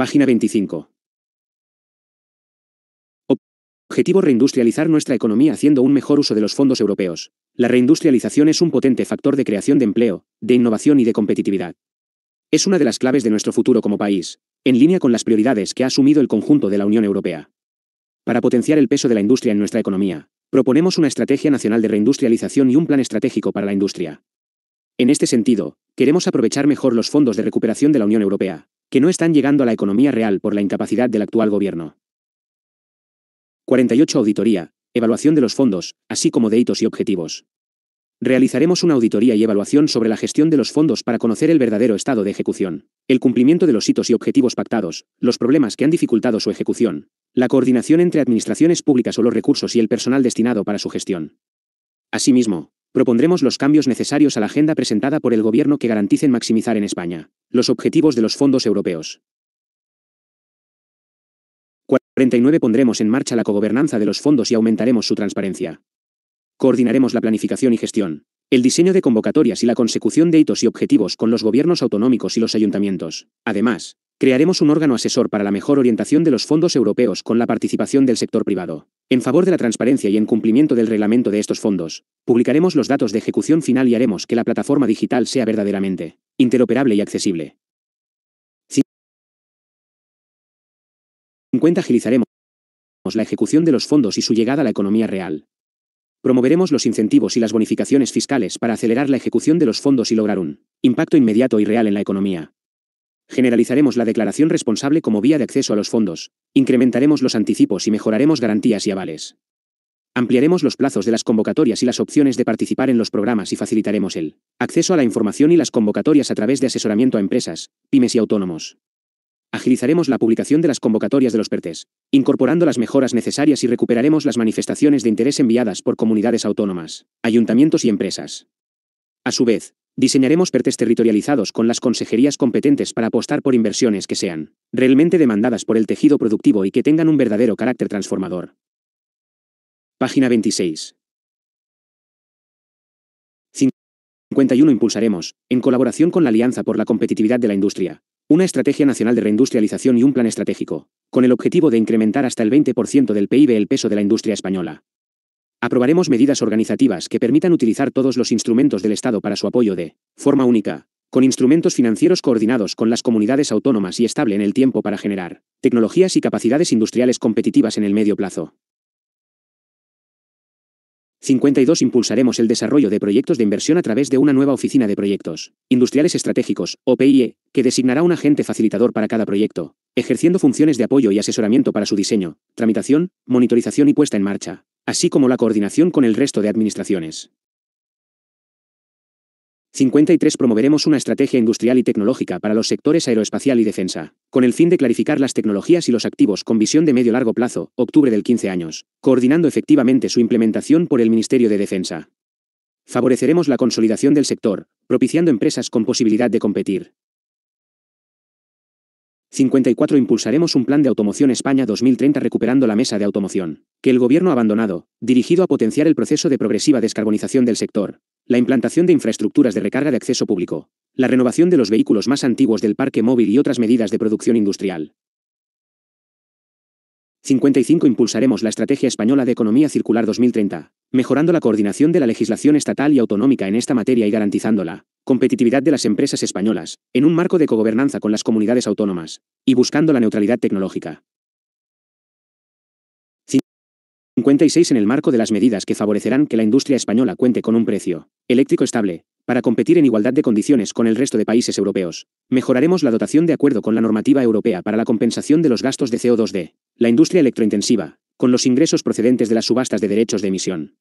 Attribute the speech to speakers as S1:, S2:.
S1: Página 25. Objetivo reindustrializar nuestra economía haciendo un mejor uso de los fondos europeos. La reindustrialización es un potente factor de creación de empleo, de innovación y de competitividad. Es una de las claves de nuestro futuro como país, en línea con las prioridades que ha asumido el conjunto de la Unión Europea. Para potenciar el peso de la industria en nuestra economía, proponemos una estrategia nacional de reindustrialización y un plan estratégico para la industria. En este sentido, queremos aprovechar mejor los fondos de recuperación de la Unión Europea, que no están llegando a la economía real por la incapacidad del actual gobierno. 48. Auditoría, evaluación de los fondos, así como de hitos y objetivos. Realizaremos una auditoría y evaluación sobre la gestión de los fondos para conocer el verdadero estado de ejecución, el cumplimiento de los hitos y objetivos pactados, los problemas que han dificultado su ejecución, la coordinación entre administraciones públicas o los recursos y el personal destinado para su gestión. Asimismo, Propondremos los cambios necesarios a la agenda presentada por el Gobierno que garanticen maximizar en España los objetivos de los fondos europeos. 49. Pondremos en marcha la cogobernanza de los fondos y aumentaremos su transparencia. Coordinaremos la planificación y gestión, el diseño de convocatorias y la consecución de hitos y objetivos con los gobiernos autonómicos y los ayuntamientos. Además, Crearemos un órgano asesor para la mejor orientación de los fondos europeos con la participación del sector privado. En favor de la transparencia y en cumplimiento del reglamento de estos fondos, publicaremos los datos de ejecución final y haremos que la plataforma digital sea verdaderamente interoperable y accesible. 50. Agilizaremos la ejecución de los fondos y su llegada a la economía real. Promoveremos los incentivos y las bonificaciones fiscales para acelerar la ejecución de los fondos y lograr un impacto inmediato y real en la economía. Generalizaremos la declaración responsable como vía de acceso a los fondos, incrementaremos los anticipos y mejoraremos garantías y avales. Ampliaremos los plazos de las convocatorias y las opciones de participar en los programas y facilitaremos el acceso a la información y las convocatorias a través de asesoramiento a empresas, pymes y autónomos. Agilizaremos la publicación de las convocatorias de los PERTES, incorporando las mejoras necesarias y recuperaremos las manifestaciones de interés enviadas por comunidades autónomas, ayuntamientos y empresas. A su vez, Diseñaremos PERTES territorializados con las consejerías competentes para apostar por inversiones que sean realmente demandadas por el tejido productivo y que tengan un verdadero carácter transformador. Página 26. 51 impulsaremos, en colaboración con la Alianza por la Competitividad de la Industria, una estrategia nacional de reindustrialización y un plan estratégico, con el objetivo de incrementar hasta el 20% del PIB el peso de la industria española, Aprobaremos medidas organizativas que permitan utilizar todos los instrumentos del Estado para su apoyo de forma única, con instrumentos financieros coordinados con las comunidades autónomas y estable en el tiempo para generar tecnologías y capacidades industriales competitivas en el medio plazo. 52. Impulsaremos el desarrollo de proyectos de inversión a través de una nueva oficina de proyectos industriales estratégicos, OPIE, que designará un agente facilitador para cada proyecto, ejerciendo funciones de apoyo y asesoramiento para su diseño, tramitación, monitorización y puesta en marcha así como la coordinación con el resto de administraciones. 53. Promoveremos una estrategia industrial y tecnológica para los sectores aeroespacial y defensa, con el fin de clarificar las tecnologías y los activos con visión de medio-largo plazo, octubre del 15 años, coordinando efectivamente su implementación por el Ministerio de Defensa. Favoreceremos la consolidación del sector, propiciando empresas con posibilidad de competir. 54. Impulsaremos un plan de automoción España 2030 recuperando la mesa de automoción, que el gobierno ha abandonado, dirigido a potenciar el proceso de progresiva descarbonización del sector, la implantación de infraestructuras de recarga de acceso público, la renovación de los vehículos más antiguos del parque móvil y otras medidas de producción industrial, 55. Impulsaremos la Estrategia Española de Economía Circular 2030, mejorando la coordinación de la legislación estatal y autonómica en esta materia y garantizando la competitividad de las empresas españolas, en un marco de cogobernanza con las comunidades autónomas, y buscando la neutralidad tecnológica. 56. En el marco de las medidas que favorecerán que la industria española cuente con un precio eléctrico estable, para competir en igualdad de condiciones con el resto de países europeos, mejoraremos la dotación de acuerdo con la normativa europea para la compensación de los gastos de CO2 d la industria electrointensiva, con los ingresos procedentes de las subastas de derechos de emisión,